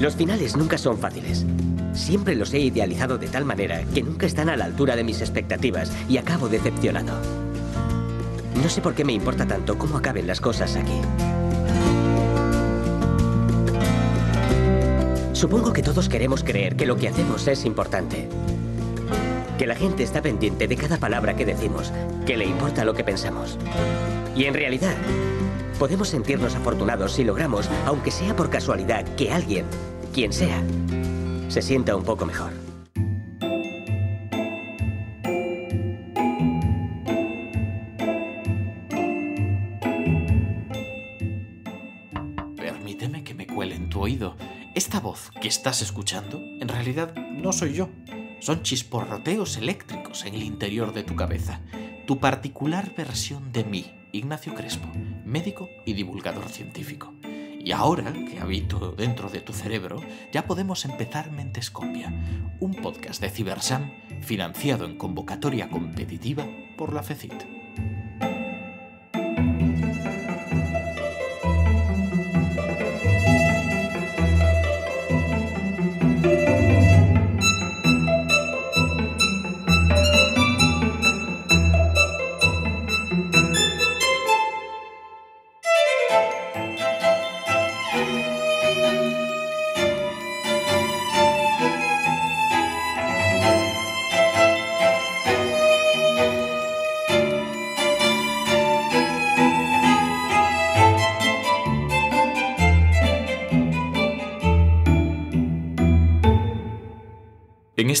Los finales nunca son fáciles. Siempre los he idealizado de tal manera que nunca están a la altura de mis expectativas y acabo decepcionado. No sé por qué me importa tanto cómo acaben las cosas aquí. Supongo que todos queremos creer que lo que hacemos es importante. Que la gente está pendiente de cada palabra que decimos, que le importa lo que pensamos. Y en realidad, Podemos sentirnos afortunados si logramos, aunque sea por casualidad, que alguien, quien sea, se sienta un poco mejor. Permíteme que me cuele en tu oído. Esta voz que estás escuchando, en realidad, no soy yo. Son chisporroteos eléctricos en el interior de tu cabeza. Tu particular versión de mí, Ignacio Crespo médico y divulgador científico. Y ahora que habito dentro de tu cerebro, ya podemos empezar Mentescopia, un podcast de CiberSam financiado en convocatoria competitiva por la FECIT.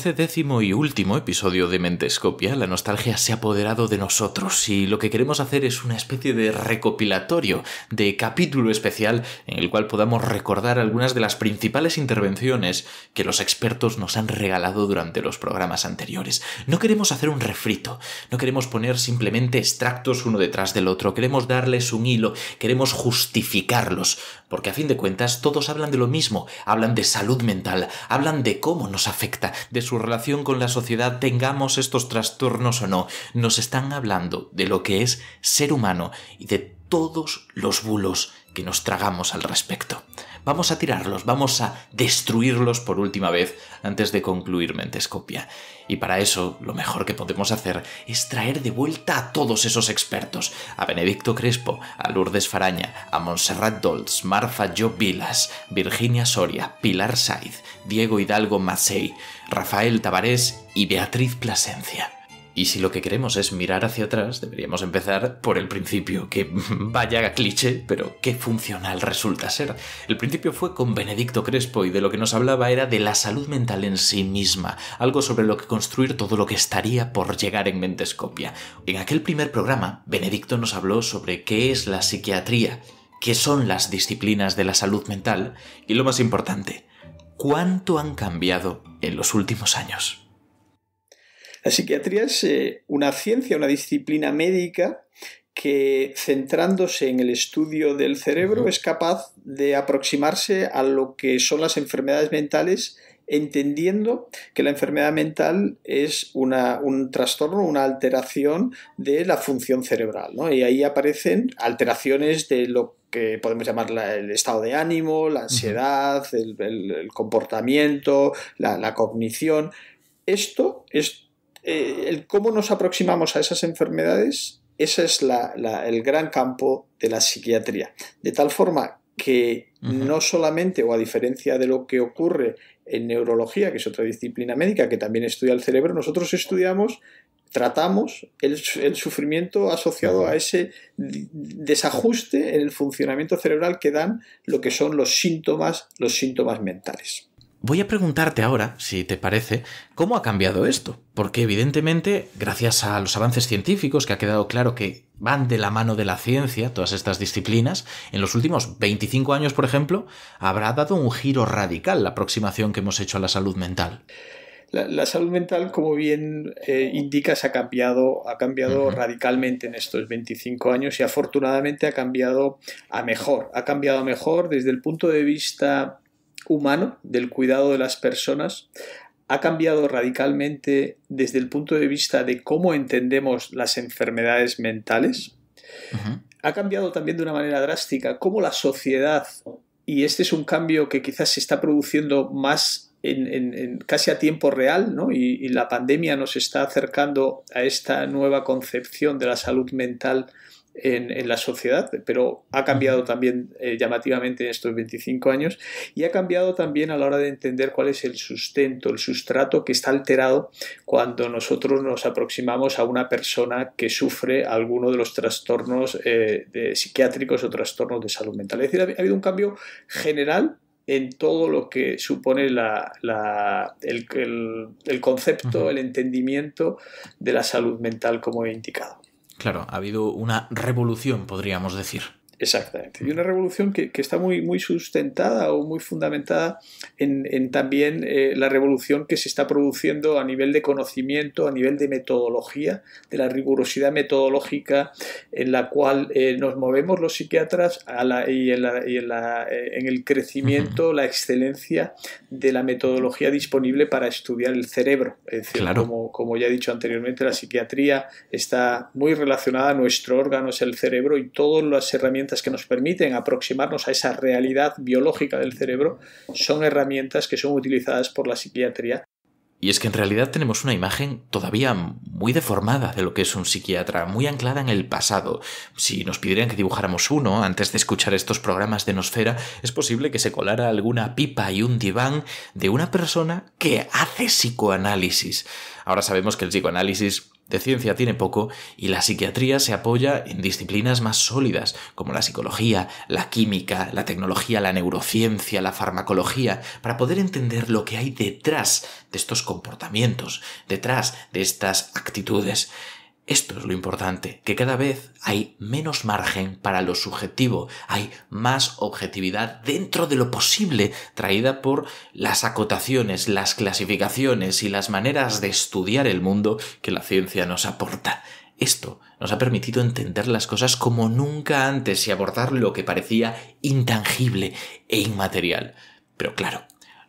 Este décimo y último episodio de Mentescopia, la nostalgia se ha apoderado de nosotros y lo que queremos hacer es una especie de recopilatorio, de capítulo especial en el cual podamos recordar algunas de las principales intervenciones que los expertos nos han regalado durante los programas anteriores. No queremos hacer un refrito, no queremos poner simplemente extractos uno detrás del otro, queremos darles un hilo, queremos justificarlos, porque a fin de cuentas todos hablan de lo mismo, hablan de salud mental, hablan de cómo nos afecta, de su relación con la sociedad tengamos estos trastornos o no, nos están hablando de lo que es ser humano y de todos los bulos que nos tragamos al respecto. Vamos a tirarlos, vamos a destruirlos por última vez antes de concluir Mentescopia. Y para eso, lo mejor que podemos hacer es traer de vuelta a todos esos expertos, a Benedicto Crespo, a Lourdes Faraña, a Montserrat Dolz, Marfa Jo Vilas, Virginia Soria, Pilar Saiz, Diego Hidalgo Macei, Rafael Tavares y Beatriz Plasencia. Y si lo que queremos es mirar hacia atrás, deberíamos empezar por el principio, que vaya cliché, pero qué funcional resulta ser. El principio fue con Benedicto Crespo y de lo que nos hablaba era de la salud mental en sí misma, algo sobre lo que construir todo lo que estaría por llegar en Mentescopia. En aquel primer programa, Benedicto nos habló sobre qué es la psiquiatría, qué son las disciplinas de la salud mental y lo más importante, cuánto han cambiado en los últimos años. La psiquiatría es eh, una ciencia, una disciplina médica que centrándose en el estudio del cerebro es capaz de aproximarse a lo que son las enfermedades mentales entendiendo que la enfermedad mental es un trastorno, una alteración de la función cerebral. Y ahí aparecen alteraciones de lo que podemos llamar el estado de ánimo, la ansiedad, el, comportamiento, la, la cognición. Esto es eh, el cómo nos aproximamos a esas enfermedades, ese es el gran campo de la psiquiatría. De tal forma que no solamente, o a diferencia de lo que ocurre en neurología, que es otra disciplina médica que también estudia el cerebro, nosotros estudiamos, tratamos el, el sufrimiento asociado a ese desajuste en el funcionamiento cerebral que dan lo que son los síntomas, los síntomas mentales. Voy a preguntarte ahora, si te parece, cómo ha cambiado esto, porque evidentemente, gracias a los avances científicos, que ha quedado claro que van de la mano de la ciencia todas estas disciplinas, en los últimos 25 años, por ejemplo, habrá dado un giro radical la aproximación que hemos hecho a la salud mental. La, salud mental, como bien eh, indicas, ha cambiado, ha cambiado radicalmente en estos 25 años y afortunadamente ha cambiado a mejor. Ha cambiado a mejor desde el punto de vista humano, del cuidado de las personas, ha cambiado radicalmente desde el punto de vista de cómo entendemos las enfermedades mentales. Ha cambiado también de una manera drástica cómo la sociedad, y este es un cambio que quizás se está produciendo más en, casi a tiempo real, y, y, la pandemia nos está acercando a esta nueva concepción de la salud mental en, la sociedad, pero ha cambiado también eh, llamativamente en estos 25 años y ha cambiado también a la hora de entender cuál es el sustento, el sustrato que está alterado cuando nosotros nos aproximamos a una persona que sufre alguno de los trastornos eh, psiquiátricos o trastornos de salud mental. Es decir, ha habido un cambio general en todo lo que supone el, concepto, el entendimiento de la salud mental como he indicado. Claro, ha habido una revolución, podríamos decir. Exactamente. Y una revolución que, que, está muy, muy sustentada o muy fundamentada en, en también eh, la revolución que se está produciendo a nivel de conocimiento, a nivel de metodología, de la rigurosidad metodológica en la cual eh, nos movemos los psiquiatras a la, y, en, la, y en, la, eh, en, el crecimiento, la excelencia de la metodología disponible para estudiar el cerebro. Es decir, como, como ya he dicho anteriormente, la psiquiatría está muy relacionada a nuestro órgano, es el cerebro y todas las herramientas que nos permiten aproximarnos a esa realidad biológica del cerebro son herramientas que son utilizadas por la psiquiatría. Y es que en realidad tenemos una imagen todavía muy deformada de lo que es un psiquiatra, muy anclada en el pasado. Si nos pidieran que dibujáramos uno antes de escuchar estos programas de Nosfera, es posible que se colara alguna pipa y un diván de una persona que hace psicoanálisis. Ahora sabemos que el psicoanálisis de ciencia tiene poco y la psiquiatría se apoya en disciplinas más sólidas, como la psicología, la química, la tecnología, la neurociencia, la farmacología, para poder entender lo que hay detrás de estos comportamientos, detrás de estas actitudes. Esto es lo importante, que cada vez hay menos margen para lo subjetivo, hay más objetividad dentro de lo posible traída por las acotaciones, las clasificaciones y las maneras de estudiar el mundo que la ciencia nos aporta. Esto nos ha permitido entender las cosas como nunca antes y abordar lo que parecía intangible e inmaterial. Pero claro,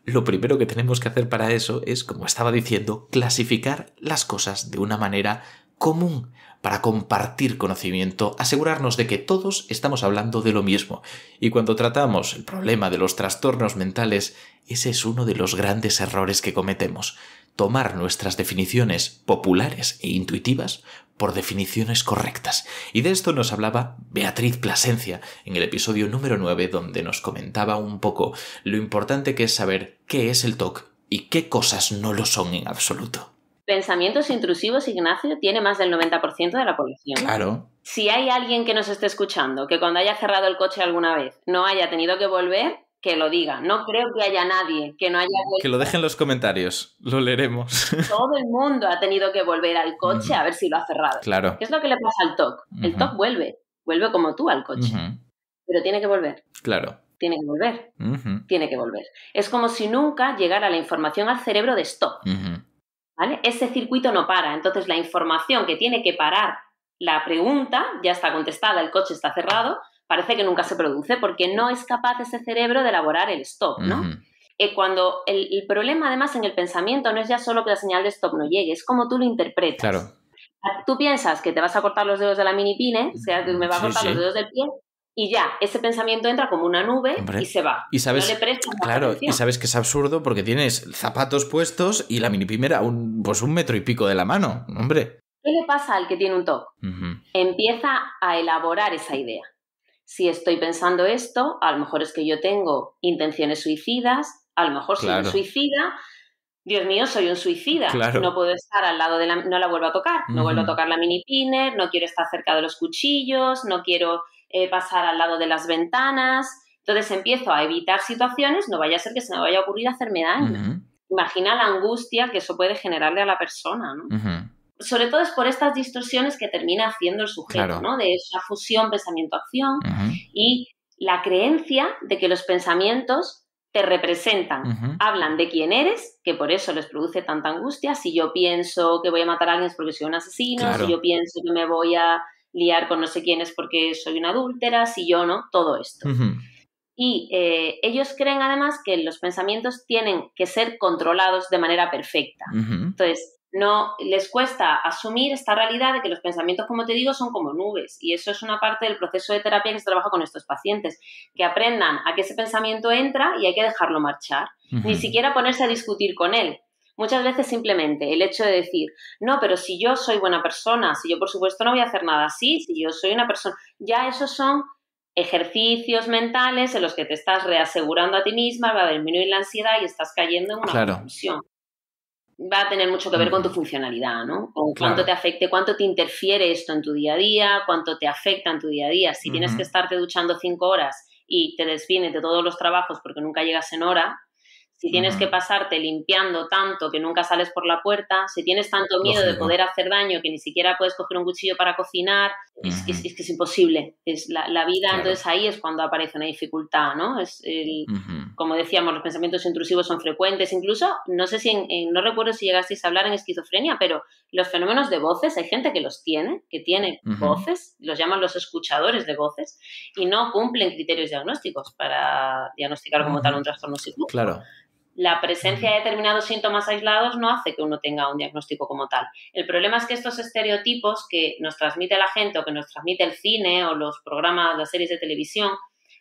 lo primero que tenemos que hacer para eso es, como estaba diciendo, clasificar las cosas de una manera común para compartir conocimiento, asegurarnos de que todos estamos hablando de lo mismo. Y cuando tratamos el problema de los trastornos mentales, ese es uno de los grandes errores que cometemos, tomar nuestras definiciones populares e intuitivas por definiciones correctas. Y de esto nos hablaba Beatriz Plasencia en el episodio número 9, donde nos comentaba un poco lo importante que es saber qué es el TOC y qué cosas no lo son en absoluto pensamientos intrusivos, Ignacio, tiene más del 90% de la población. Claro. Si hay alguien que nos esté escuchando, que cuando haya cerrado el coche alguna vez no haya tenido que volver, que lo diga. No creo que haya nadie que no haya Que lo dejen en los comentarios, lo leeremos. Todo el mundo ha tenido que volver al coche a ver si lo ha cerrado. Claro. ¿Qué es lo que le pasa al TOC? El TOC vuelve, vuelve como tú al coche, pero tiene que volver. Claro. Tiene que volver. Tiene que volver. Es como si nunca llegara la información al cerebro de stop. Ese circuito no para, entonces la información que tiene que parar la pregunta ya está contestada, el coche está cerrado, parece que nunca se produce porque no es capaz ese cerebro de elaborar el stop, ¿no? Eh, cuando el, problema además en el pensamiento no es ya solo que la señal de stop no llegue, es como tú lo interpretas. Claro. Tú piensas que te vas a cortar los dedos de la mini pine, o sea, me va a cortar los dedos del pie, y ya, ese pensamiento entra como una nube y se va. Y sabes, claro, y sabes que es absurdo porque tienes zapatos puestos y la mini primera un, pues un metro y pico de la mano. Hombre. ¿Qué le pasa al que tiene un top? Empieza a elaborar esa idea. Si estoy pensando esto, a lo mejor es que yo tengo intenciones suicidas, a lo mejor soy un suicida, Dios mío, soy un suicida, no puedo estar al lado de la... no la vuelvo a tocar, no vuelvo a tocar la mini piner, no quiero estar cerca de los cuchillos, no quiero eh, pasar al lado de las ventanas. Entonces empiezo a evitar situaciones, no vaya a ser que se me vaya a ocurrir hacerme daño. Imagina la angustia que eso puede generarle a la persona, Sobre todo es por estas distorsiones que termina haciendo el sujeto, ¿no? De esa fusión pensamiento-acción y la creencia de que los pensamientos te representan, hablan de quién eres, que por eso les produce tanta angustia. Si yo pienso que voy a matar a alguien porque soy un asesino, si yo pienso que me voy a liar con no sé quién es porque soy una adúltera, si yo no, todo esto. Y eh, ellos creen además que los pensamientos tienen que ser controlados de manera perfecta. Entonces, no les cuesta asumir esta realidad de que los pensamientos, como te digo, son como nubes. Y eso es una parte del proceso de terapia que se trabaja con estos pacientes, que aprendan a que ese pensamiento entra y hay que dejarlo marchar. Ni siquiera ponerse a discutir con él, Muchas veces simplemente el hecho de decir, no, pero si yo soy buena persona, si yo por supuesto no voy a hacer nada así, si yo soy una persona, ya esos son ejercicios mentales en los que te estás reasegurando a ti misma, va a disminuir la ansiedad y estás cayendo en una Va a tener mucho que ver con tu mm. funcionalidad, ¿no? Con cuánto te afecte, cuánto te interfiere esto en tu día a día, cuánto te afecta en tu día a día. Si tienes que estarte duchando cinco horas y te desvine de todos los trabajos porque nunca llegas en hora, si tienes que pasarte limpiando tanto que nunca sales por la puerta, si tienes tanto miedo de poder hacer daño que ni siquiera puedes coger un cuchillo para cocinar, es, que, es, imposible. Es la, vida, entonces ahí es cuando aparece una dificultad, ¿no? Es el, Como decíamos, los pensamientos intrusivos son frecuentes, incluso, no sé si, no recuerdo si llegasteis a hablar en esquizofrenia, pero los fenómenos de voces, hay gente que los tiene, que tiene voces, los llaman los escuchadores de voces, y no cumplen criterios diagnósticos para diagnosticar como tal un trastorno psicológico. Claro la presencia de determinados síntomas aislados no hace que uno tenga un diagnóstico como tal. El problema es que estos estereotipos que nos transmite la gente o que nos transmite el cine o los programas, las series de televisión,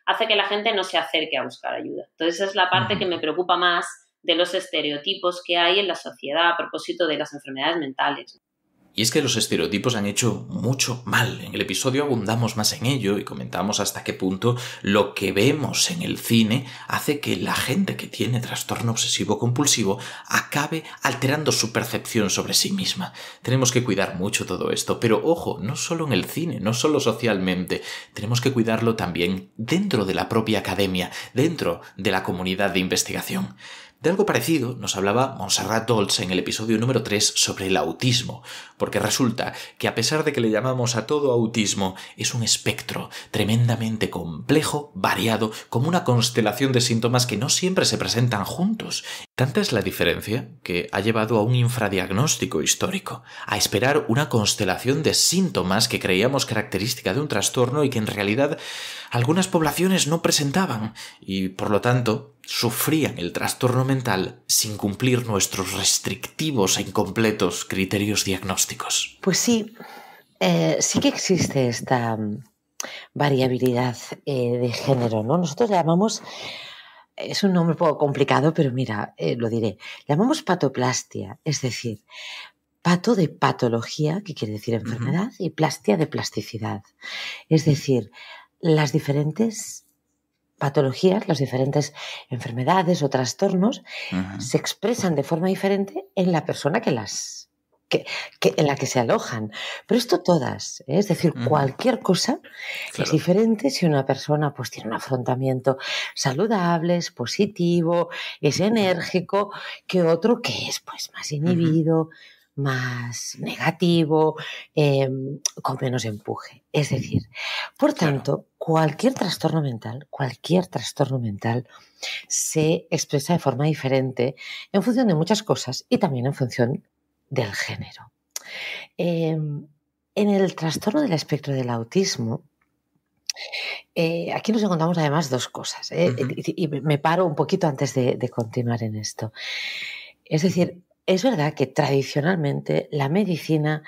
hace que la gente no se acerque a buscar ayuda. Entonces esa es la parte que me preocupa más de los estereotipos que hay en la sociedad a propósito de las enfermedades mentales. Y es que los estereotipos han hecho mucho mal. En el episodio abundamos más en ello y comentamos hasta qué punto lo que vemos en el cine hace que la gente que tiene trastorno obsesivo compulsivo acabe alterando su percepción sobre sí misma. Tenemos que cuidar mucho todo esto, pero ojo, no solo en el cine, no solo socialmente, tenemos que cuidarlo también dentro de la propia academia, dentro de la comunidad de investigación. De algo parecido nos hablaba Montserrat Dolce en el episodio número 3 sobre el autismo, porque resulta que a pesar de que le llamamos a todo autismo, es un espectro tremendamente complejo, variado, como una constelación de síntomas que no siempre se presentan juntos. Tanta es la diferencia que ha llevado a un infradiagnóstico histórico, a esperar una constelación de síntomas que creíamos característica de un trastorno y que en realidad algunas poblaciones no presentaban, y por lo tanto sufrían el trastorno mental sin cumplir nuestros restrictivos e incompletos criterios diagnósticos. Pues sí, eh, sí que existe esta mm, variabilidad eh, de género, ¿no? Nosotros llamamos, es un nombre un poco complicado, pero mira, eh, lo diré, llamamos patoplastia, es decir, pato de patología, que quiere decir enfermedad, y plastia de plasticidad, es decir, las diferentes patologías, las diferentes enfermedades o trastornos, se expresan de forma diferente en la persona que las que, en la que se alojan. Pero esto todas, ¿eh? es decir, cualquier cosa es diferente si una persona pues, tiene un afrontamiento saludable, es positivo, es enérgico, que otro que es pues, más inhibido. más negativo, em, con menos empuje. Es decir, por tanto, cualquier trastorno mental, cualquier trastorno mental se expresa de forma diferente en función de muchas cosas y también en función del género. Em, en el trastorno del espectro del autismo, eh, aquí nos encontramos además dos cosas, eh, y, me paro un poquito antes de continuar en esto. Es decir, es verdad que tradicionalmente la medicina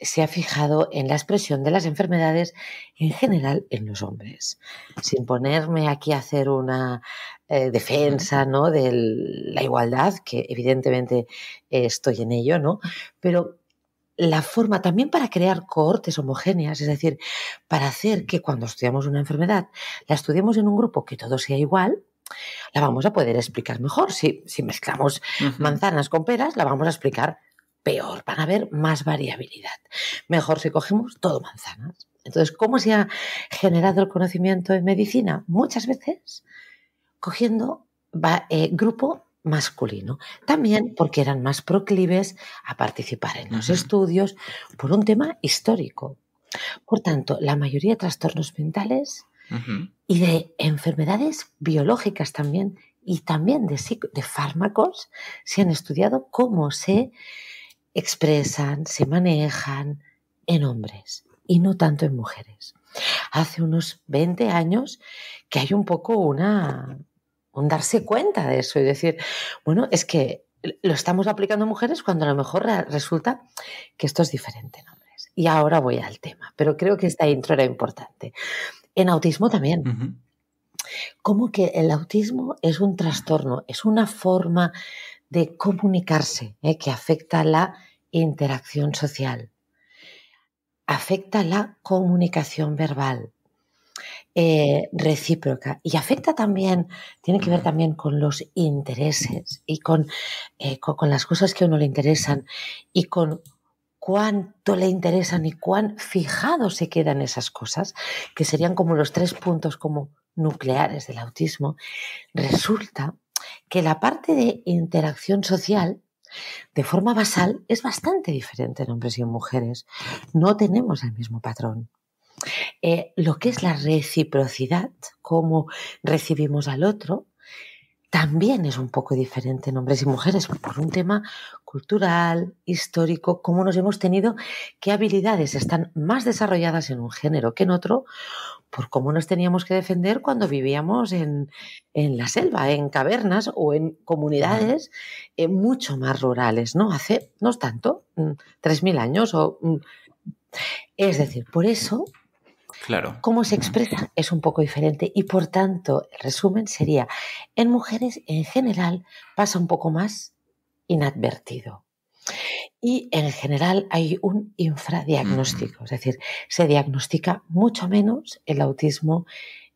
se ha fijado en la expresión de las enfermedades en general en los hombres. Sin ponerme aquí a hacer una eh, defensa ¿no? de la igualdad, que evidentemente eh, estoy en ello, ¿no? Pero la forma también para crear cohortes homogéneas, es decir, para hacer que cuando estudiamos una enfermedad la estudiemos en un grupo que todo sea igual, la vamos a poder explicar mejor. Si, si mezclamos manzanas con peras, la vamos a explicar peor, van a haber más variabilidad. Mejor si cogemos todo manzanas. Entonces, ¿cómo se ha generado el conocimiento en medicina? Muchas veces cogiendo eh, grupo masculino. También porque eran más proclives a participar en los estudios por un tema histórico. Por tanto, la mayoría de trastornos mentales y de enfermedades biológicas también y también de, de fármacos se han estudiado cómo se expresan, se manejan en hombres y no tanto en mujeres. Hace unos 20 años que hay un poco una, un darse cuenta de eso y decir, bueno, es que lo estamos aplicando a mujeres cuando a lo mejor resulta que esto es diferente en hombres. Y ahora voy al tema, pero creo que esta intro era importante. En autismo también. Como que el autismo es un trastorno, es una forma de comunicarse ¿eh? que afecta la interacción social, afecta la comunicación verbal eh, recíproca y afecta también, tiene que ver también con los intereses y con, eh, con, las cosas que a uno le interesan y con cuánto le interesan y cuán fijado se quedan esas cosas, que serían como los tres puntos como nucleares del autismo, resulta que la parte de interacción social de forma basal es bastante diferente en hombres y en mujeres. No tenemos el mismo patrón. Eh, lo que es la reciprocidad, cómo recibimos al otro, también es un poco diferente en hombres y mujeres por un tema cultural, histórico, cómo nos hemos tenido, qué habilidades están más desarrolladas en un género que en otro, por cómo nos teníamos que defender cuando vivíamos en, la selva, en cavernas o en comunidades eh, mucho más rurales, ¿no? Hace, no es tanto, 3.000 mm, años o... Mm. Es decir, por eso, claro. cómo se expresa es un poco diferente y por tanto, el resumen sería, en mujeres en general pasa un poco más inadvertido y en general hay un infradiagnóstico, es decir, se diagnostica mucho menos el autismo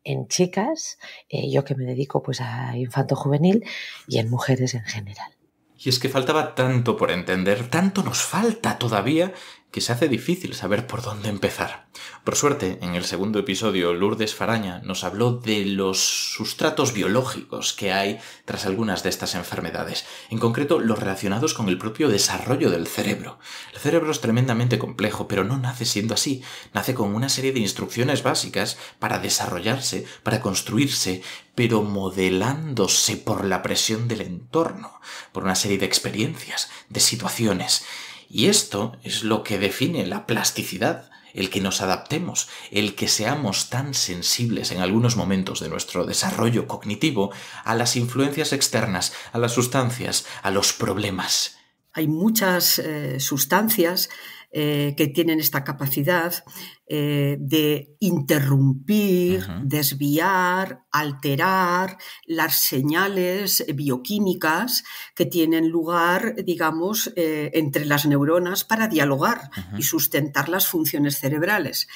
en chicas, eh, yo que me dedico pues a infanto juvenil y en mujeres en general. Y es que faltaba tanto por entender, tanto nos falta todavía que se hace difícil saber por dónde empezar. Por suerte, en el segundo episodio, Lourdes Faraña nos habló de los sustratos biológicos que hay tras algunas de estas enfermedades, en concreto los relacionados con el propio desarrollo del cerebro. El cerebro es tremendamente complejo, pero no nace siendo así, nace con una serie de instrucciones básicas para desarrollarse, para construirse, pero modelándose por la presión del entorno, por una serie de experiencias, de situaciones. Y esto es lo que define la plasticidad, el que nos adaptemos, el que seamos tan sensibles en algunos momentos de nuestro desarrollo cognitivo a las influencias externas, a las sustancias, a los problemas. Hay muchas eh, sustancias eh, que tienen esta capacidad eh, de interrumpir, desviar, alterar las señales bioquímicas que tienen lugar, digamos, eh, entre las neuronas para dialogar y sustentar las funciones cerebrales.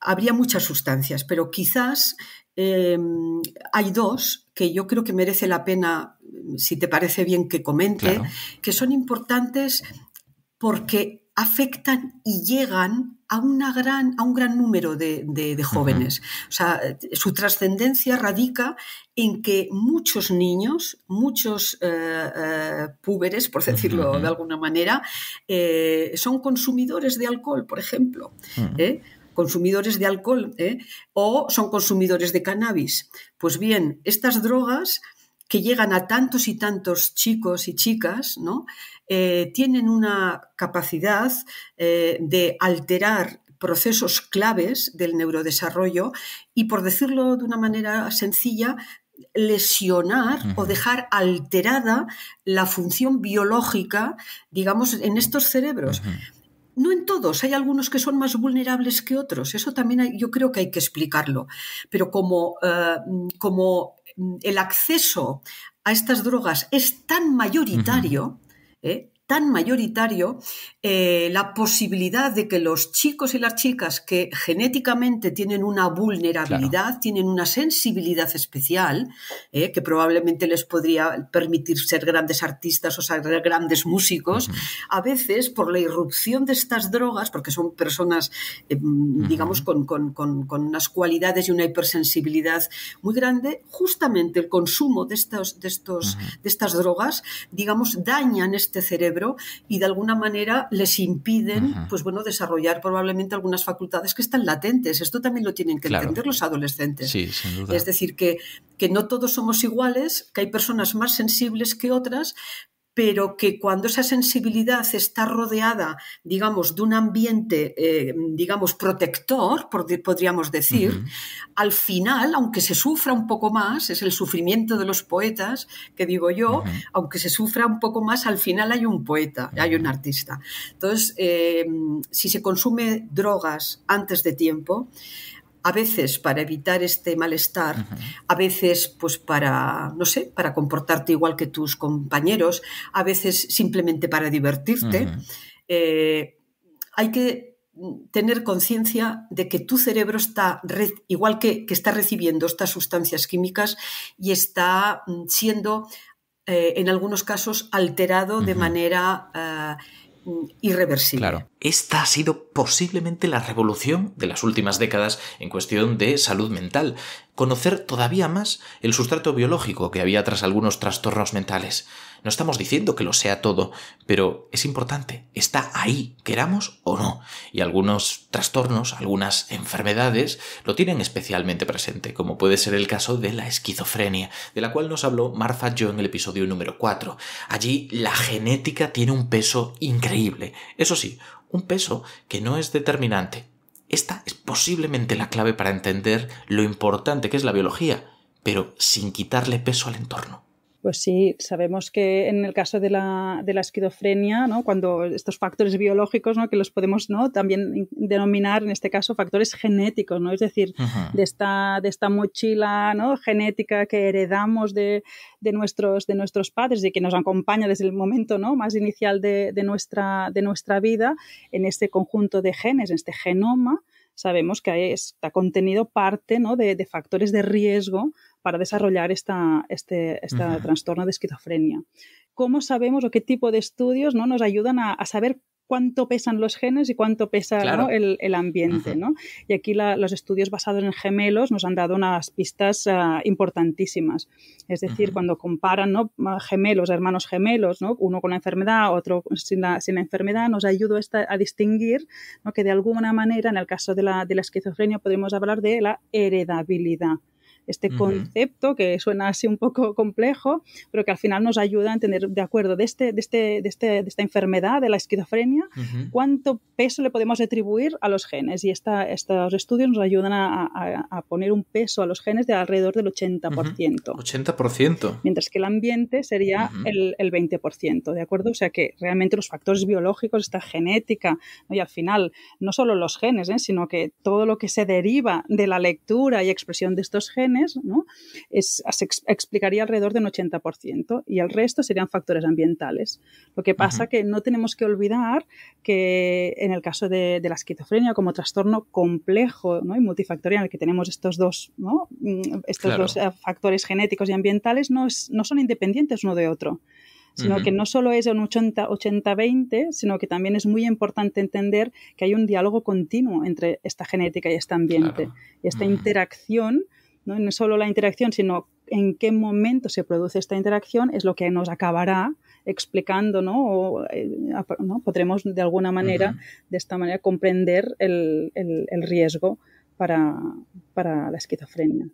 Habría muchas sustancias, pero quizás hay dos que yo creo que merece la pena, si te parece bien, que comente, que son importantes porque afectan y llegan a, una gran, a un gran número de, jóvenes. O sea, su trascendencia radica en que muchos niños, muchos eh, eh, púberes, por decirlo de alguna manera, eh, son consumidores de alcohol, por ejemplo. consumidores de alcohol o son consumidores de cannabis. Pues bien, estas drogas que llegan a tantos y tantos chicos y chicas, ¿no? Eh, tienen una capacidad eh, de alterar procesos claves del neurodesarrollo y, por decirlo de una manera sencilla, lesionar o dejar alterada la función biológica, digamos, en estos cerebros. No en todos, hay algunos que son más vulnerables que otros, eso también yo creo que hay que explicarlo, pero como, eh, como el acceso a estas drogas es tan mayoritario, Et tan mayoritario eh, la posibilidad de que los chicos y las chicas que genéticamente tienen una vulnerabilidad, tienen una sensibilidad especial, eh, que probablemente les podría permitir ser grandes artistas o ser grandes músicos, a veces por la irrupción de estas drogas, porque son personas, eh, digamos, con, unas cualidades y una hipersensibilidad muy grande, justamente el consumo de, estos, de, estos, de estas drogas, digamos, dañan este cerebro y de alguna manera les impiden, pues bueno, desarrollar probablemente algunas facultades que están latentes. Esto también lo tienen que entender los adolescentes. Es decir, que, que no todos somos iguales, que hay personas más sensibles que otras, pero que cuando esa sensibilidad está rodeada, digamos, de un ambiente, eh, digamos, protector, podríamos decir, al final, aunque se sufra un poco más, es el sufrimiento de los poetas, que digo yo, aunque se sufra un poco más, al final hay un poeta, hay un artista. Entonces, eh, si se consume drogas antes de tiempo, a veces para evitar este malestar, a veces pues para, no sé, para comportarte igual que tus compañeros, a veces simplemente para divertirte. Eh, hay que tener conciencia de que tu cerebro está, igual que, está recibiendo estas sustancias químicas y está mm, siendo, eh, en algunos casos, alterado de manera ah, Mm, irreversible. Esta ha sido posiblemente la revolución de las últimas décadas en cuestión de salud mental, conocer todavía más el sustrato biológico que había tras algunos trastornos mentales. No estamos diciendo que lo sea todo, pero es importante, está ahí, queramos o no. Y algunos trastornos, algunas enfermedades lo tienen especialmente presente, como puede ser el caso de la esquizofrenia, de la cual nos habló Martha Jo en el episodio número 4. Allí la genética tiene un peso increíble. Eso sí, un peso que no es determinante. Esta es posiblemente la clave para entender lo importante que es la biología, pero sin quitarle peso al entorno. Pues sí, sabemos que en el caso de la, de la esquizofrenia, ¿no? cuando estos factores biológicos, que los podemos ¿no? también denominar en este caso factores genéticos, ¿no? es decir, de, esta, de esta mochila ¿no? genética que heredamos de, nuestros, padres y que nos acompaña desde el momento ¿no? más inicial de, nuestra, de nuestra vida, en este conjunto de genes, en este genoma, sabemos que ha está contenido parte ¿no? de, factores de riesgo para desarrollar esta, este trastorno de esquizofrenia. ¿Cómo sabemos o qué tipo de estudios ¿no? nos ayudan a saber cuánto pesan los genes y cuánto pesa el, ambiente. Y aquí los estudios basados en gemelos nos han dado unas pistas ah, importantísimas. Es decir, cuando comparan gemelos, hermanos gemelos, uno con la enfermedad, otro sin la, enfermedad, nos ayuda a distinguir que de alguna manera, en el caso de la, de la esquizofrenia, podemos hablar de la heredabilidad este concepto que suena así un poco complejo, pero que al final nos ayuda a entender, de acuerdo, de, este, de, este, de, este, de esta enfermedad, de la esquizofrenia, cuánto peso le podemos atribuir a los genes. Y esta, estos estudios nos ayudan a, poner un peso a los genes de alrededor del 80%. 80%. Mientras que el ambiente sería el, el, 20%, ¿de acuerdo? O sea que realmente los factores biológicos, esta genética, y al final no solo los genes, ¿eh? sino que todo lo que se deriva de la lectura y expresión de estos genes, ¿no? Es, explicaría alrededor de un 80% y el resto serían factores ambientales. Lo que pasa que no tenemos que olvidar que en el caso de, la esquizofrenia como trastorno complejo ¿no? y multifactorial en el que tenemos estos dos, ¿no? Mm, estos dos eh, factores genéticos y ambientales no, es, no son independientes uno de otro sino que no solo es un 80-20, sino que también es muy importante entender que hay un diálogo continuo entre esta genética y este ambiente y esta interacción ¿no? solo la interacción, sino en qué momento se produce esta interacción es lo que nos acabará explicando, ¿no? O, eh, ¿no? Podremos de alguna manera, de esta manera, comprender el, riesgo para la esquizofrenia.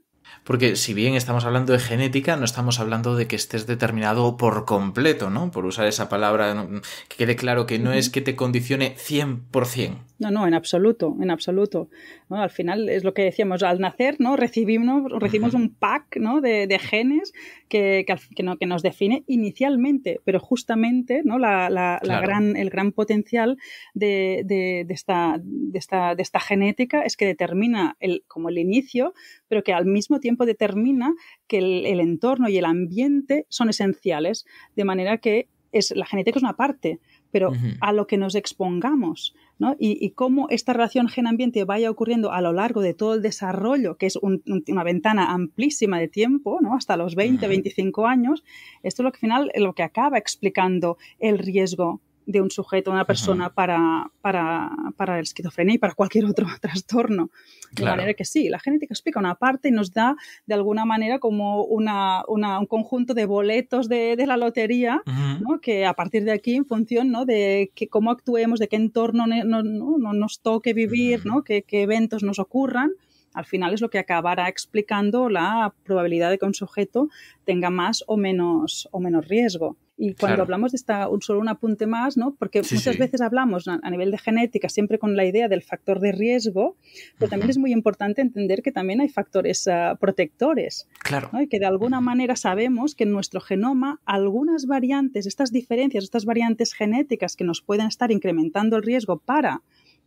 Porque si bien estamos hablando de genética, no estamos hablando de que estés determinado por completo, ¿no? Por usar esa palabra, que quede claro que no es que te condicione 100%. No, no, en absoluto, en absoluto. al final es lo que decíamos, al nacer, ¿no? Recibimos, un pack, De, genes que, que, nos define inicialmente, pero justamente, ¿no? el gran potencial de, esta, de, esta, genética es que determina como el inicio, pero que al mismo tiempo determina que el, entorno y el ambiente son esenciales, de manera que es, la genética es una parte, pero a lo que nos expongamos, Y, cómo esta relación gen-ambiente vaya ocurriendo a lo largo de todo el desarrollo, que es una ventana amplísima de tiempo, ¿no? Hasta los 20, 25 años, esto es lo que al final lo que acaba explicando el riesgo de un sujeto, una persona para, para, para el esquizofrenia y para cualquier otro trastorno. De manera que sí, la genética explica una parte y nos da de alguna manera como una, una un conjunto de boletos de, de la lotería, ¿no? que a partir de aquí, en función ¿no? de que, cómo actuemos, de qué entorno no, nos toque vivir, qué, qué eventos nos ocurran, al final es lo que acabará explicando la probabilidad de que un sujeto tenga más o menos, o menos riesgo. Y cuando hablamos de esta, un, solo un apunte más, ¿no? porque muchas veces hablamos a, nivel de genética siempre con la idea del factor de riesgo, pero también es muy importante entender que también hay factores ah, protectores. Claro. Y que de alguna manera sabemos que en nuestro genoma algunas variantes, estas diferencias, estas variantes genéticas que nos pueden estar incrementando el riesgo para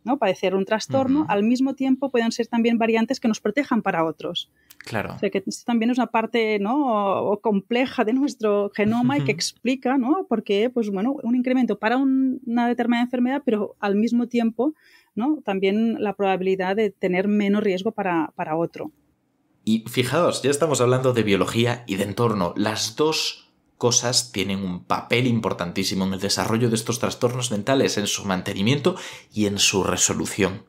¿no? padecer un trastorno, al mismo tiempo pueden ser también variantes que nos protejan para otros. Claro. O sea, que también es una parte ¿no? compleja de nuestro genoma y que explica ¿no? por qué pues, bueno, un incremento para una determinada enfermedad, pero al mismo tiempo ¿no? también la probabilidad de tener menos riesgo para, para otro. Y fijaos, ya estamos hablando de biología y de entorno, las dos cosas tienen un papel importantísimo en el desarrollo de estos trastornos mentales, en su mantenimiento y en su resolución.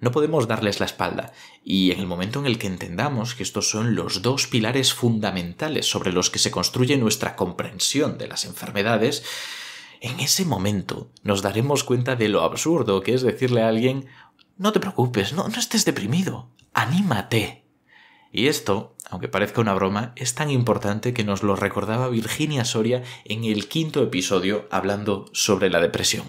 No podemos darles la espalda, y en el momento en el que entendamos que estos son los dos pilares fundamentales sobre los que se construye nuestra comprensión de las enfermedades, en ese momento nos daremos cuenta de lo absurdo que es decirle a alguien no te preocupes, no, no estés deprimido, anímate. Y esto aunque parezca una broma, es tan importante que nos lo recordaba Virginia Soria en el quinto episodio hablando sobre la depresión.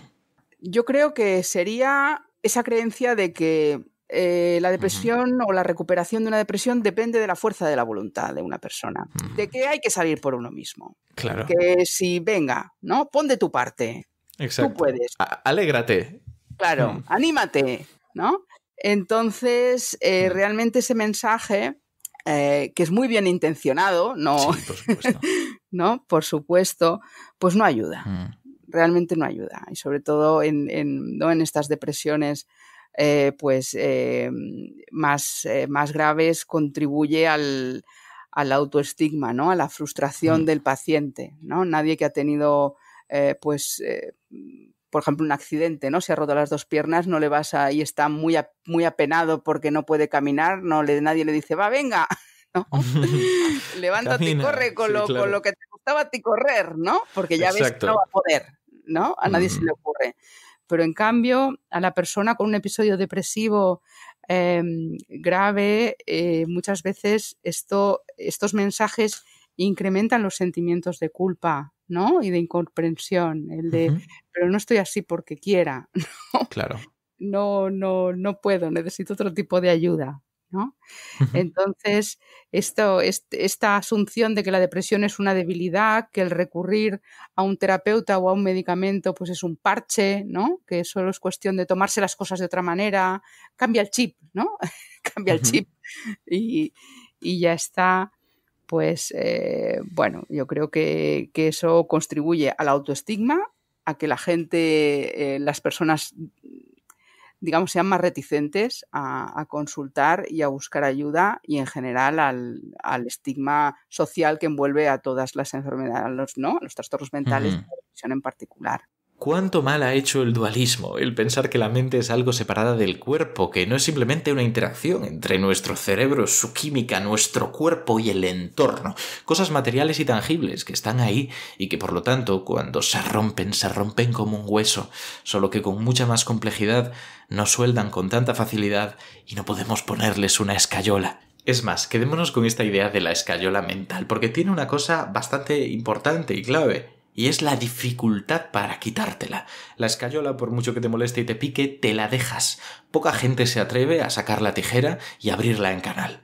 Yo creo que sería esa creencia de que eh, la depresión o la recuperación de una depresión depende de la fuerza de la voluntad de una persona, de que hay que salir por uno mismo. Claro. Que si venga, ¿no? Pon de tu parte. Exacto. Tú puedes. alégrate. Claro, mm. anímate, ¿no? Entonces, eh, mm. realmente ese mensaje eh, que es muy bien intencionado, no, por supuesto. ¿no? Por supuesto, pues no ayuda. Mm. Realmente no ayuda. Y sobre todo en, en, estas depresiones eh, pues, eh, más, más graves contribuye al, al autoestigma, ¿no? A la frustración mm. del paciente, ¿no? Nadie que ha tenido, pues por ejemplo, un accidente, ¿no? Se ha roto las dos piernas, no le vas a, y está muy, muy apenado porque no puede caminar, no le, nadie le dice, va, venga, ¿no? Levántate y corre con, lo, con, lo, que te gustaba a ti correr, ¿no? Porque ya ves que no va a poder, ¿no? A nadie se le ocurre. Pero en cambio, a la persona con un episodio depresivo em, grave, eh, muchas veces estos mensajes incrementan los sentimientos de culpa, ¿no? Y de incomprensión, el de, pero no estoy así porque quiera, ¿no? Claro. No, no, no puedo, necesito otro tipo de ayuda, Entonces, esto, esta asunción de que la depresión es una debilidad, que el recurrir a un terapeuta o a un medicamento pues es un parche, ¿no? Que solo es cuestión de tomarse las cosas de otra manera, cambia el chip, ¿no? cambia el chip y ya está pues eh, bueno, yo creo que, eso contribuye al autoestigma, a que la gente, eh, las personas, digamos, sean más reticentes a, consultar y a buscar ayuda y en general al, al, estigma social que envuelve a todas las enfermedades, ¿no? a los trastornos mentales, en particular. ¿Cuánto mal ha hecho el dualismo, el pensar que la mente es algo separada del cuerpo, que no es simplemente una interacción entre nuestro cerebro, su química, nuestro cuerpo y el entorno? Cosas materiales y tangibles que están ahí y que por lo tanto cuando se rompen, se rompen como un hueso, solo que con mucha más complejidad, no sueldan con tanta facilidad y no podemos ponerles una escayola. Es más, quedémonos con esta idea de la escayola mental, porque tiene una cosa bastante importante y clave, y es la dificultad para quitártela. La escayola, por mucho que te moleste y te pique, te la dejas. Poca gente se atreve a sacar la tijera y abrirla en canal.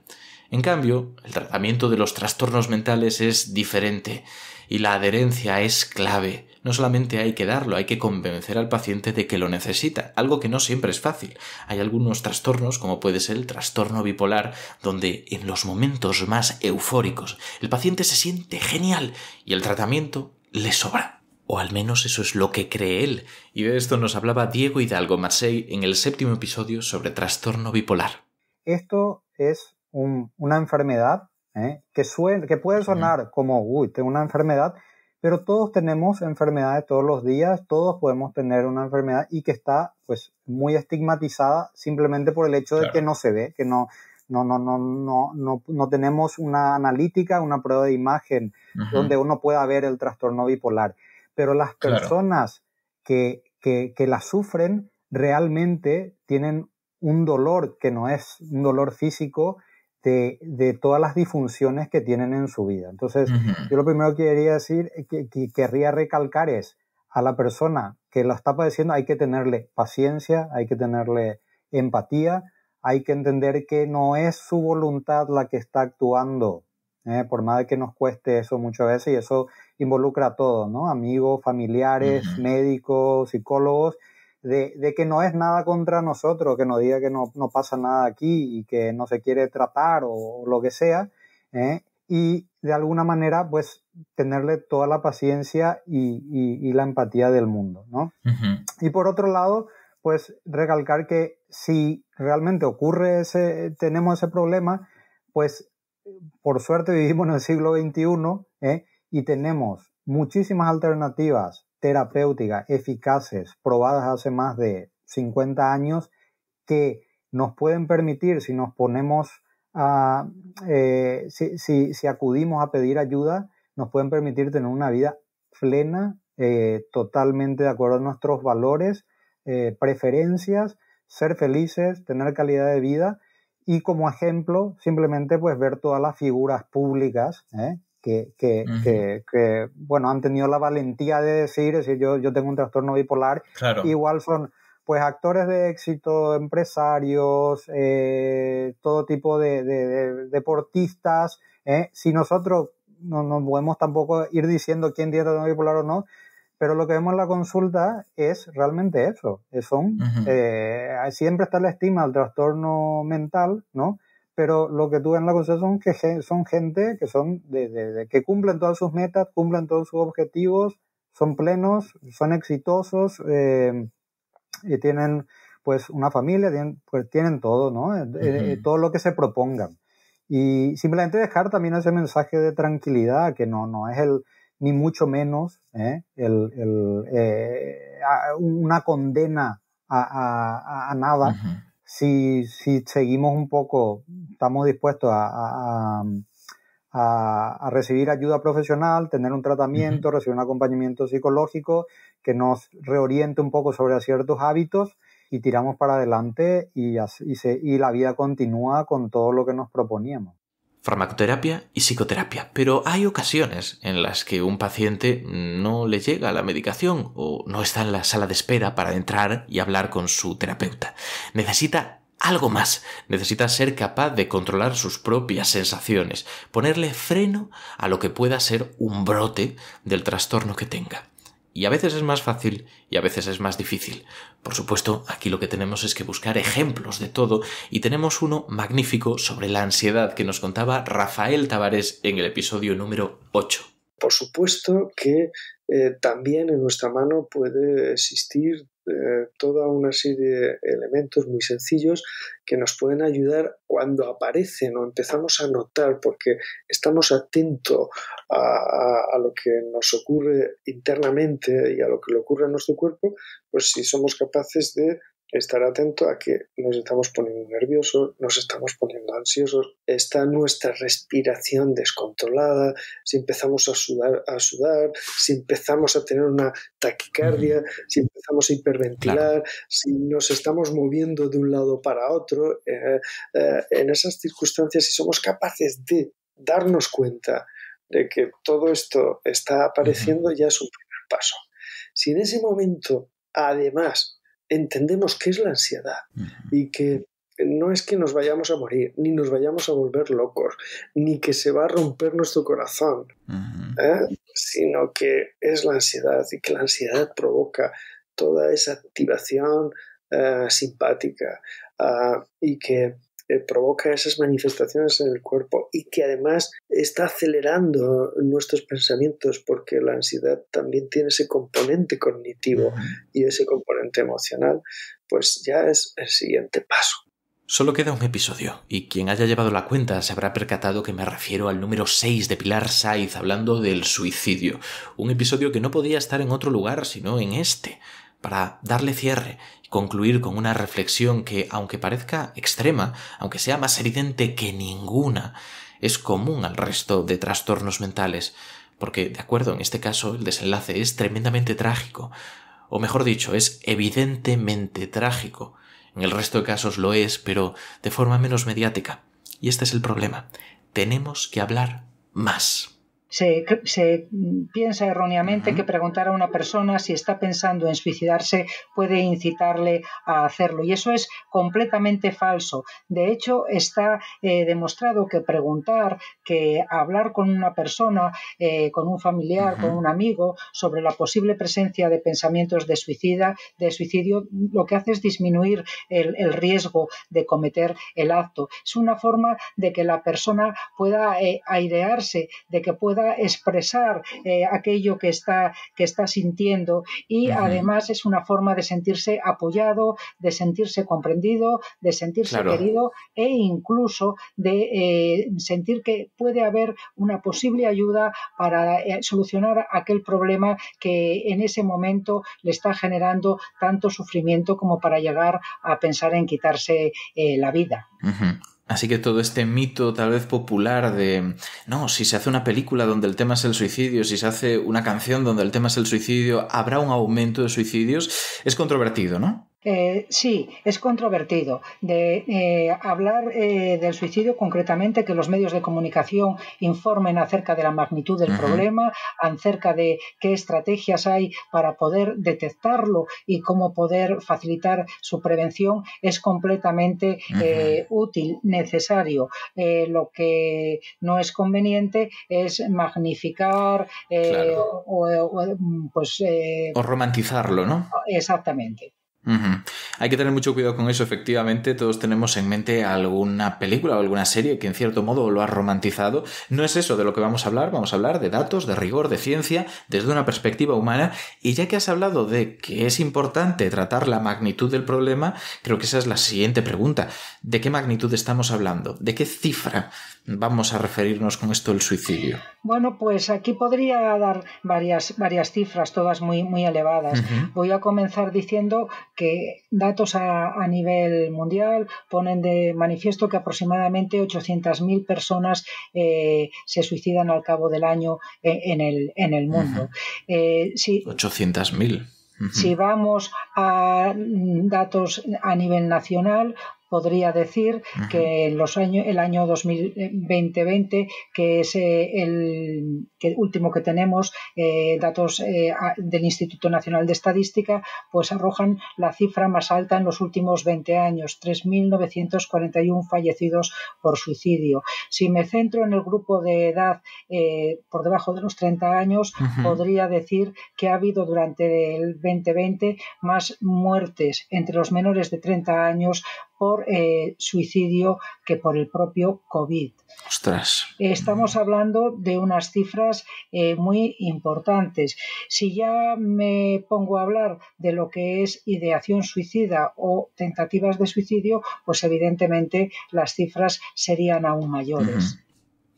En cambio, el tratamiento de los trastornos mentales es diferente y la adherencia es clave. No solamente hay que darlo, hay que convencer al paciente de que lo necesita, algo que no siempre es fácil. Hay algunos trastornos, como puede ser el trastorno bipolar, donde en los momentos más eufóricos el paciente se siente genial y el tratamiento le sobra. O al menos eso es lo que cree él. Y de esto nos hablaba Diego Hidalgo Marseille en el séptimo episodio sobre trastorno bipolar. Esto es una enfermedad ¿eh? que, que puede sonar como, uy, tengo una enfermedad, pero todos tenemos enfermedades todos los días, todos podemos tener una enfermedad y que está pues muy estigmatizada simplemente por el hecho de que no se ve, que no, no, no, no, tenemos una analítica, una prueba de imagen donde uno pueda ver el trastorno bipolar. Pero las personas que, que, la sufren realmente tienen un dolor que no es un dolor físico de, todas las disfunciones que tienen en su vida. Entonces, yo lo primero que quería decir, eh, que, que querría recalcar es a la persona que lo está padeciendo hay que tenerle paciencia, hay que tenerle empatía, hay que entender que no es su voluntad la que está actuando, ¿eh? por más de que nos cueste eso muchas veces, y eso involucra a todos, ¿no? Amigos, familiares, médicos, psicólogos, de, que no es nada contra nosotros, que nos diga que no, pasa nada aquí y que no se quiere tratar o, lo que sea, ¿eh? y de alguna manera, pues, tenerle toda la paciencia y, la empatía del mundo, ¿no? Y por otro lado, pues, recalcar que si realmente ocurre ese, tenemos ese problema, pues por suerte vivimos en el siglo XXI ¿eh? y tenemos muchísimas alternativas terapéuticas eficaces, probadas hace más de 50 años, que nos pueden permitir, si nos ponemos a, eh, si, acudimos a pedir ayuda, nos pueden permitir tener una vida plena, eh, totalmente de acuerdo a nuestros valores, preferencias ser felices, tener calidad de vida y como ejemplo simplemente pues ver todas las figuras públicas ¿eh? que, bueno han tenido la valentía de decir, es yo, yo tengo un trastorno bipolar, igual son pues actores de éxito, empresarios, eh, todo tipo de, deportistas. ¿eh? Si nosotros no, no podemos tampoco ir diciendo quién tiene trastorno bipolar o no, pero lo que vemos en la consulta es realmente eso. Son, eh, siempre está la estima al trastorno mental, ¿no? Pero lo que tú en la consulta son, que son gente que, son de, que cumplen todas sus metas, cumplen todos sus objetivos, son plenos, son exitosos, eh, y tienen pues una familia, tienen, pues, tienen todo, ¿no? Eh, todo lo que se propongan. Y simplemente dejar también ese mensaje de tranquilidad, que no, no es el ni mucho menos ¿eh? el, eh, una condena a, nada. si, si, seguimos un poco, estamos dispuestos a, recibir ayuda profesional, tener un tratamiento, recibir un acompañamiento psicológico que nos reoriente un poco sobre ciertos hábitos y tiramos para adelante y, y, y la vida continúa con todo lo que nos proponíamos farmacoterapia y psicoterapia, pero hay ocasiones en las que un paciente no le llega la medicación o no está en la sala de espera para entrar y hablar con su terapeuta. Necesita algo más. Necesita ser capaz de controlar sus propias sensaciones, ponerle freno a lo que pueda ser un brote del trastorno que tenga. Y a veces es más fácil y a veces es más difícil. Por supuesto, aquí lo que tenemos es que buscar ejemplos de todo y tenemos uno magnífico sobre la ansiedad que nos contaba Rafael Tavares en el episodio número 8. Por supuesto que eh, también en nuestra mano puede existir eh, toda una serie de elementos muy sencillos que nos pueden ayudar cuando aparecen o empezamos a notar porque estamos atentos a, lo que nos ocurre internamente y a lo que le ocurre a nuestro cuerpo, pues si somos capaces de estar atento a que nos estamos poniendo nerviosos, nos estamos poniendo ansiosos, está nuestra respiración descontrolada, si empezamos a sudar, a sudar si empezamos a tener una taquicardia, si empezamos a hiperventilar, si nos estamos moviendo de un lado para otro, eh, eh, en esas circunstancias, si somos capaces de darnos cuenta de que todo esto está apareciendo, ya es un primer paso. Si en ese momento, además, entendemos qué es la ansiedad y que no es que nos vayamos a morir, ni nos vayamos a volver locos, ni que se va a romper nuestro corazón, ¿eh? sino que es la ansiedad y que la ansiedad provoca toda esa activación eh, simpática ah, y que eh, provoca esas manifestaciones en el cuerpo y que además está acelerando nuestros pensamientos porque la ansiedad también tiene ese componente cognitivo y ese componente emocional, pues ya es el siguiente paso. Solo queda un episodio, y quien haya llevado la cuenta se habrá percatado que me refiero al número 6 de Pilar Saiz hablando del suicidio, un episodio que no podía estar en otro lugar sino en este para darle cierre y concluir con una reflexión que, aunque parezca extrema, aunque sea más evidente que ninguna, es común al resto de trastornos mentales, porque, de acuerdo, en este caso el desenlace es tremendamente trágico, o mejor dicho, es evidentemente trágico. En el resto de casos lo es, pero de forma menos mediática. Y este es el problema. Tenemos que hablar más. Se, se, piensa erróneamente que preguntar a una persona si está pensando en suicidarse puede incitarle a hacerlo y eso es completamente falso. De hecho, está eh, demostrado que preguntar, que hablar con una persona, eh, con un familiar, con un amigo sobre la posible presencia de pensamientos de suicida, de suicidio, lo que hace es disminuir el, riesgo de cometer el acto. Es una forma de que la persona pueda eh, airearse, de que pueda expresar eh, aquello que está, que está sintiendo y además es una forma de sentirse apoyado, de sentirse comprendido, de sentirse querido e incluso de eh, sentir que puede haber una posible ayuda para eh, solucionar aquel problema que en ese momento le está generando tanto sufrimiento como para llegar a pensar en quitarse la vida. Así que todo este mito tal vez popular de, no, si se hace una película donde el tema es el suicidio, si se hace una canción donde el tema es el suicidio, habrá un aumento de suicidios, es controvertido, ¿no? Eh, sí, es controvertido. De eh, hablar eh, del suicidio concretamente, que los medios de comunicación informen acerca de la magnitud del problema, acerca de qué estrategias hay para poder detectarlo y cómo poder facilitar su prevención, es completamente útil, necesario. lo que no es conveniente es magnificar pues, o romantizarlo, ¿no? Exactamente. Hay que tener mucho cuidado con eso, efectivamente. Todos tenemos en mente alguna película o alguna serie que en cierto modo lo ha romantizado. No es eso de lo que vamos a hablar, vamos a hablar de datos, de rigor, de ciencia, desde una perspectiva humana. Y ya que has hablado de que es importante tratar la magnitud del problema, creo que esa es la siguiente pregunta. ¿De qué magnitud estamos hablando? ¿De qué cifra vamos a referirnos con esto del suicidio? Bueno, pues aquí podría dar varias, varias cifras, todas muy, muy elevadas. Voy a comenzar diciendo que datos a, nivel mundial ponen de manifiesto que aproximadamente 800.000 personas eh, se suicidan al cabo del año eh, en el, en el mundo. 800.000. Eh, si vamos a datos a nivel nacional, podría decir que en los años, el año 2020, eh, que es eh, el último que tenemos, eh, datos del Instituto Nacional de Estadística, pues arrojan la cifra más alta en los últimos 20 años, 3.941 fallecidos por suicidio. Si me centro en el grupo de edad por debajo de los 30 años, podría decir que ha habido durante el 2020 más muertes entre los menores de 30 años por eh, suicidio que por el propio COVID. Estamos hablando de unas cifras eh, muy importantes. Si ya me pongo a hablar de lo que es ideación suicida o tentativas de suicidio, pues evidentemente las cifras serían aún mayores.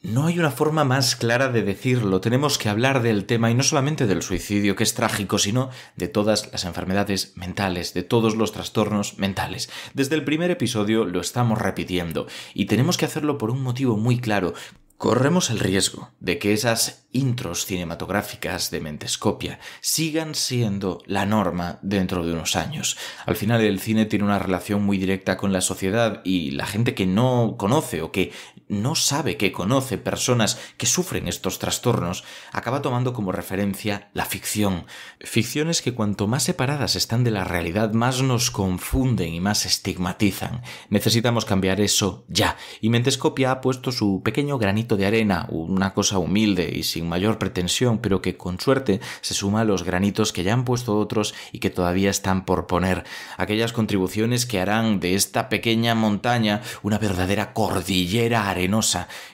No hay una forma más clara de decirlo. Tenemos que hablar del tema y no solamente del suicidio, que es trágico, sino de todas las enfermedades mentales, de todos los trastornos mentales. Desde el primer episodio lo estamos repitiendo y tenemos que hacerlo por un motivo muy claro. Corremos el riesgo de que esas intros cinematográficas de Mentescopia sigan siendo la norma dentro de unos años. Al final el cine tiene una relación muy directa con la sociedad y la gente que no conoce o que no sabe que conoce personas que sufren estos trastornos, acaba tomando como referencia la ficción. Ficciones que cuanto más separadas están de la realidad, más nos confunden y más estigmatizan. Necesitamos cambiar eso ya. Y Mentescopia ha puesto su pequeño granito de arena, una cosa humilde y sin mayor pretensión, pero que con suerte se suma a los granitos que ya han puesto otros y que todavía están por poner. Aquellas contribuciones que harán de esta pequeña montaña una verdadera cordillera arena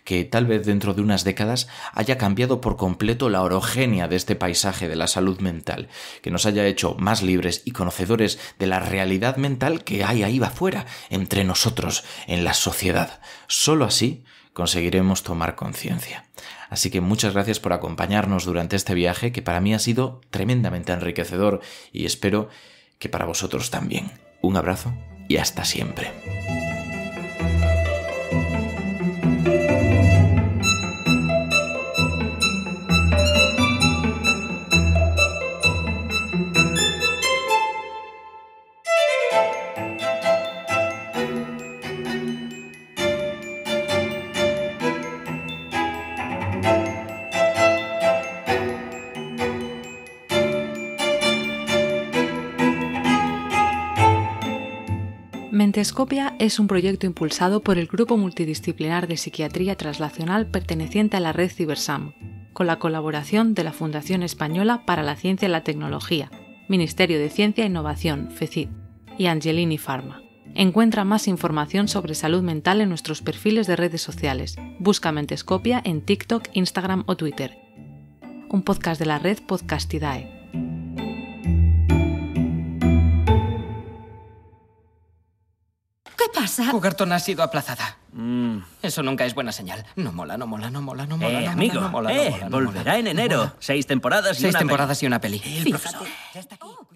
que tal vez dentro de unas décadas haya cambiado por completo la orogenia de este paisaje de la salud mental, que nos haya hecho más libres y conocedores de la realidad mental que hay ahí afuera, entre nosotros, en la sociedad. Solo así conseguiremos tomar conciencia. Así que muchas gracias por acompañarnos durante este viaje que para mí ha sido tremendamente enriquecedor y espero que para vosotros también. Un abrazo y hasta siempre. Mentescopia es un proyecto impulsado por el Grupo Multidisciplinar de Psiquiatría Translacional perteneciente a la red Cibersam, con la colaboración de la Fundación Española para la Ciencia y la Tecnología, Ministerio de Ciencia e Innovación, FECID, y Angelini Pharma. Encuentra más información sobre salud mental en nuestros perfiles de redes sociales. Busca Mentescopia en TikTok, Instagram o Twitter. Un podcast de la red Podcastidae pasa? ha sido aplazada. Mm. Eso nunca es buena señal. No mola, no mola, no mola, no mola. Eh, amigo, eh, volverá en enero. Seis temporadas y Seis temporadas y una peli. El